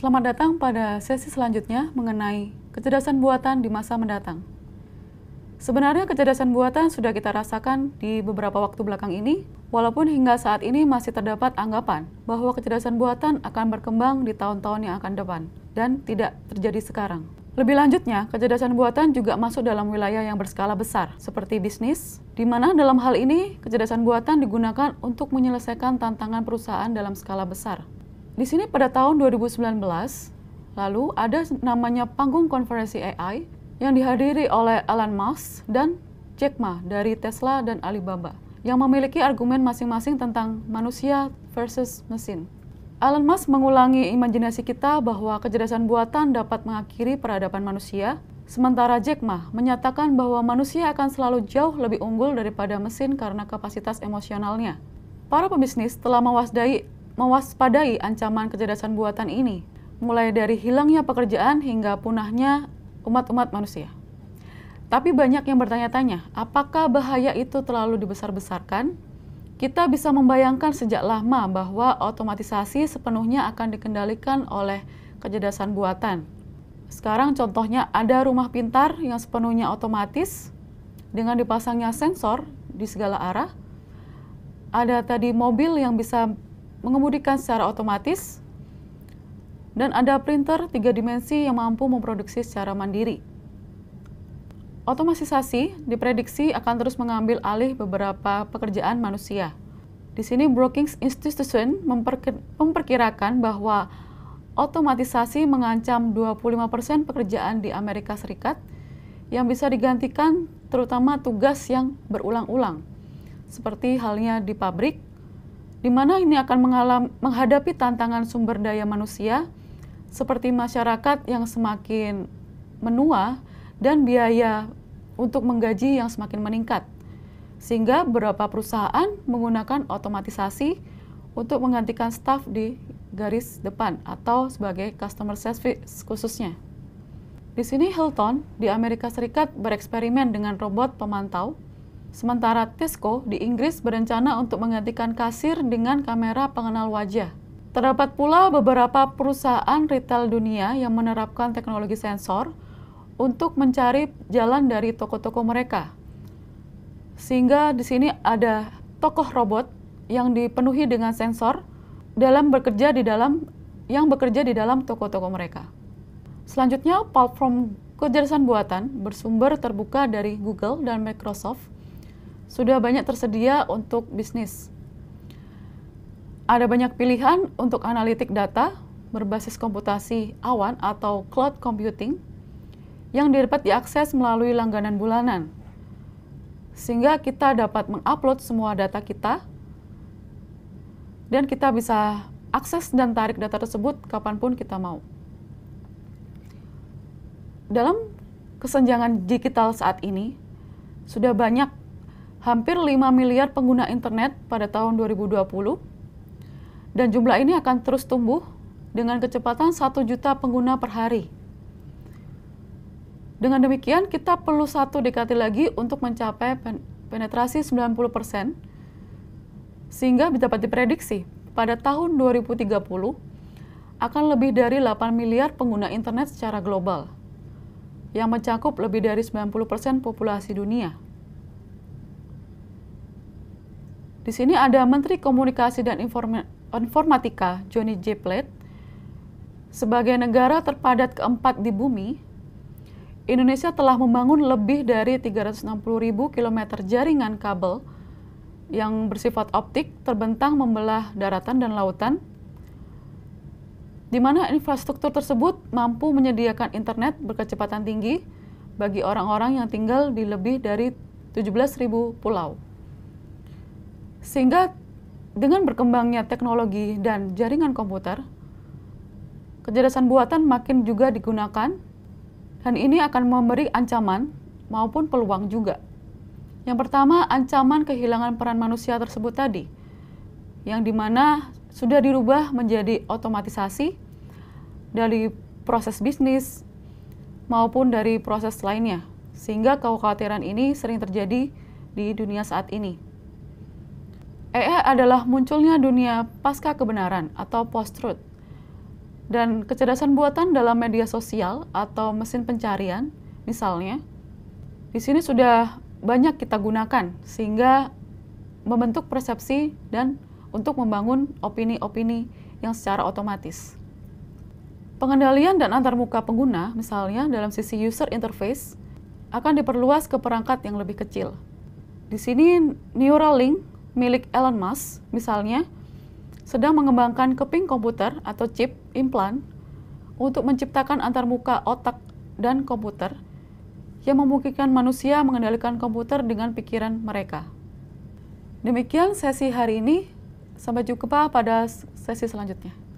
Selamat datang pada sesi selanjutnya mengenai kecerdasan buatan di masa mendatang. Sebenarnya kecerdasan buatan sudah kita rasakan di beberapa waktu belakang ini, walaupun hingga saat ini masih terdapat anggapan bahwa kecerdasan buatan akan berkembang di tahun-tahun yang akan depan dan tidak terjadi sekarang. Lebih lanjutnya, kecerdasan buatan juga masuk dalam wilayah yang berskala besar, seperti bisnis, di mana dalam hal ini kecerdasan buatan digunakan untuk menyelesaikan tantangan perusahaan dalam skala besar, di sini pada tahun 2019 lalu ada namanya panggung konferensi AI yang dihadiri oleh Elon Musk dan Jack Ma dari Tesla dan Alibaba yang memiliki argumen masing-masing tentang manusia versus mesin. Elon Musk mengulangi imajinasi kita bahwa kecerdasan buatan dapat mengakhiri peradaban manusia, sementara Jack Ma menyatakan bahwa manusia akan selalu jauh lebih unggul daripada mesin karena kapasitas emosionalnya. Para pebisnis telah mewasdai mewaspadai ancaman kecerdasan buatan ini, mulai dari hilangnya pekerjaan hingga punahnya umat-umat manusia. Tapi banyak yang bertanya-tanya, apakah bahaya itu terlalu dibesar-besarkan? Kita bisa membayangkan sejak lama bahwa otomatisasi sepenuhnya akan dikendalikan oleh kecerdasan buatan. Sekarang contohnya ada rumah pintar yang sepenuhnya otomatis dengan dipasangnya sensor di segala arah. Ada tadi mobil yang bisa mengemudikan secara otomatis, dan ada printer tiga dimensi yang mampu memproduksi secara mandiri. Otomatisasi diprediksi akan terus mengambil alih beberapa pekerjaan manusia. Di sini Brookings Institution memperkirakan bahwa otomatisasi mengancam 25% pekerjaan di Amerika Serikat yang bisa digantikan terutama tugas yang berulang-ulang, seperti halnya di pabrik, di mana ini akan mengalami, menghadapi tantangan sumber daya manusia seperti masyarakat yang semakin menua dan biaya untuk menggaji yang semakin meningkat. Sehingga beberapa perusahaan menggunakan otomatisasi untuk menggantikan staf di garis depan atau sebagai customer service khususnya. Di sini Hilton di Amerika Serikat bereksperimen dengan robot pemantau Sementara Tesco di Inggris berencana untuk menggantikan kasir dengan kamera pengenal wajah. Terdapat pula beberapa perusahaan retail dunia yang menerapkan teknologi sensor untuk mencari jalan dari toko-toko mereka. Sehingga di sini ada tokoh robot yang dipenuhi dengan sensor dalam bekerja di dalam yang bekerja di dalam toko-toko mereka. Selanjutnya, platform kecerdasan buatan bersumber terbuka dari Google dan Microsoft sudah banyak tersedia untuk bisnis. Ada banyak pilihan untuk analitik data berbasis komputasi awan atau cloud computing yang dapat diakses melalui langganan bulanan. Sehingga kita dapat mengupload semua data kita dan kita bisa akses dan tarik data tersebut kapanpun kita mau. Dalam kesenjangan digital saat ini, sudah banyak hampir 5 miliar pengguna internet pada tahun 2020 dan jumlah ini akan terus tumbuh dengan kecepatan 1 juta pengguna per hari. Dengan demikian, kita perlu satu dekade lagi untuk mencapai pen penetrasi 90% sehingga dapat diprediksi pada tahun 2030 akan lebih dari 8 miliar pengguna internet secara global yang mencakup lebih dari 90% populasi dunia. Di sini ada Menteri Komunikasi dan Informatika Johnny J. Platt. Sebagai negara terpadat keempat di bumi, Indonesia telah membangun lebih dari 360.000 km jaringan kabel yang bersifat optik terbentang membelah daratan dan lautan, di mana infrastruktur tersebut mampu menyediakan internet berkecepatan tinggi bagi orang-orang yang tinggal di lebih dari 17.000 pulau. Sehingga dengan berkembangnya teknologi dan jaringan komputer, kecerdasan buatan makin juga digunakan dan ini akan memberi ancaman maupun peluang juga. Yang pertama, ancaman kehilangan peran manusia tersebut tadi, yang dimana sudah dirubah menjadi otomatisasi dari proses bisnis maupun dari proses lainnya, sehingga kekhawatiran ini sering terjadi di dunia saat ini. EE eh, eh, adalah munculnya dunia pasca kebenaran atau post-truth dan kecerdasan buatan dalam media sosial atau mesin pencarian misalnya di sini sudah banyak kita gunakan sehingga membentuk persepsi dan untuk membangun opini-opini yang secara otomatis. Pengendalian dan antarmuka pengguna misalnya dalam sisi user interface akan diperluas ke perangkat yang lebih kecil. Di sini Neuralink milik Elon Musk misalnya sedang mengembangkan keping komputer atau chip implan untuk menciptakan antarmuka otak dan komputer yang memungkinkan manusia mengendalikan komputer dengan pikiran mereka. Demikian sesi hari ini. Sampai jumpa pada sesi selanjutnya.